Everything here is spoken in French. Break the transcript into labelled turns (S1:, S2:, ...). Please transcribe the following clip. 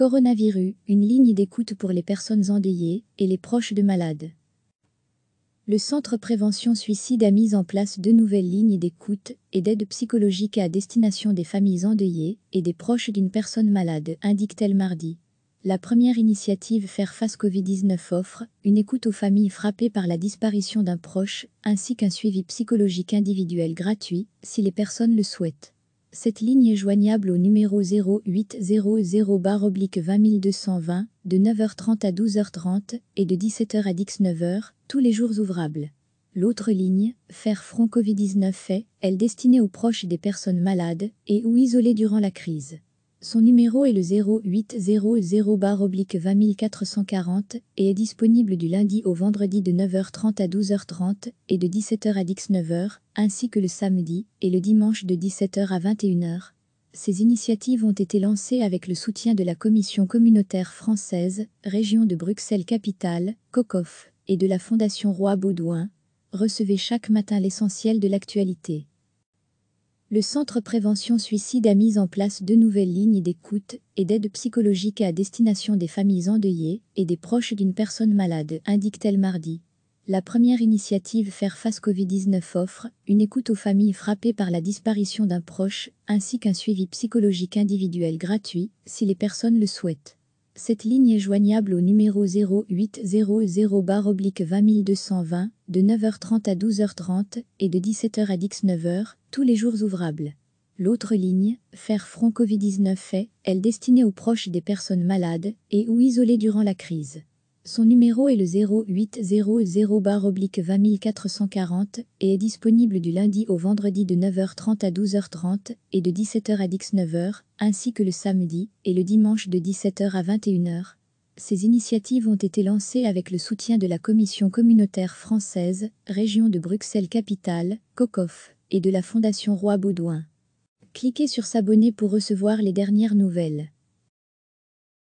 S1: Coronavirus, une ligne d'écoute pour les personnes endeuillées et les proches de malades. Le Centre Prévention Suicide a mis en place deux nouvelles lignes d'écoute et d'aide psychologique à destination des familles endeuillées et des proches d'une personne malade, indique-t-elle mardi. La première initiative Faire face Covid-19 offre une écoute aux familles frappées par la disparition d'un proche, ainsi qu'un suivi psychologique individuel gratuit si les personnes le souhaitent. Cette ligne est joignable au numéro 0800-20220 de 9h30 à 12h30 et de 17h à 19h, tous les jours ouvrables. L'autre ligne, Faire Front Covid-19 est, elle, destinée aux proches des personnes malades et ou isolées durant la crise. Son numéro est le 0800-20440 et est disponible du lundi au vendredi de 9h30 à 12h30 et de 17h à 19h, ainsi que le samedi et le dimanche de 17h à 21h. Ces initiatives ont été lancées avec le soutien de la Commission communautaire française, région de Bruxelles-Capitale, COCOF, et de la Fondation Roi Baudouin. Recevez chaque matin l'essentiel de l'actualité le Centre Prévention Suicide a mis en place deux nouvelles lignes d'écoute et d'aide psychologique à destination des familles endeuillées et des proches d'une personne malade, indique-t-elle mardi. La première initiative Faire face Covid-19 offre une écoute aux familles frappées par la disparition d'un proche, ainsi qu'un suivi psychologique individuel gratuit si les personnes le souhaitent. Cette ligne est joignable au numéro 0800-20220 de 9h30 à 12h30 et de 17h à 19h, tous les jours ouvrables. L'autre ligne, Faire Front Covid-19 est, elle, destinée aux proches des personnes malades et ou isolées durant la crise. Son numéro est le 0800-20440 et est disponible du lundi au vendredi de 9h30 à 12h30 et de 17h à 19h, ainsi que le samedi et le dimanche de 17h à 21h. Ces initiatives ont été lancées avec le soutien de la Commission communautaire française, région de Bruxelles-Capitale, COCOF, et de la Fondation Roi Baudouin. Cliquez sur S'abonner pour recevoir les dernières nouvelles.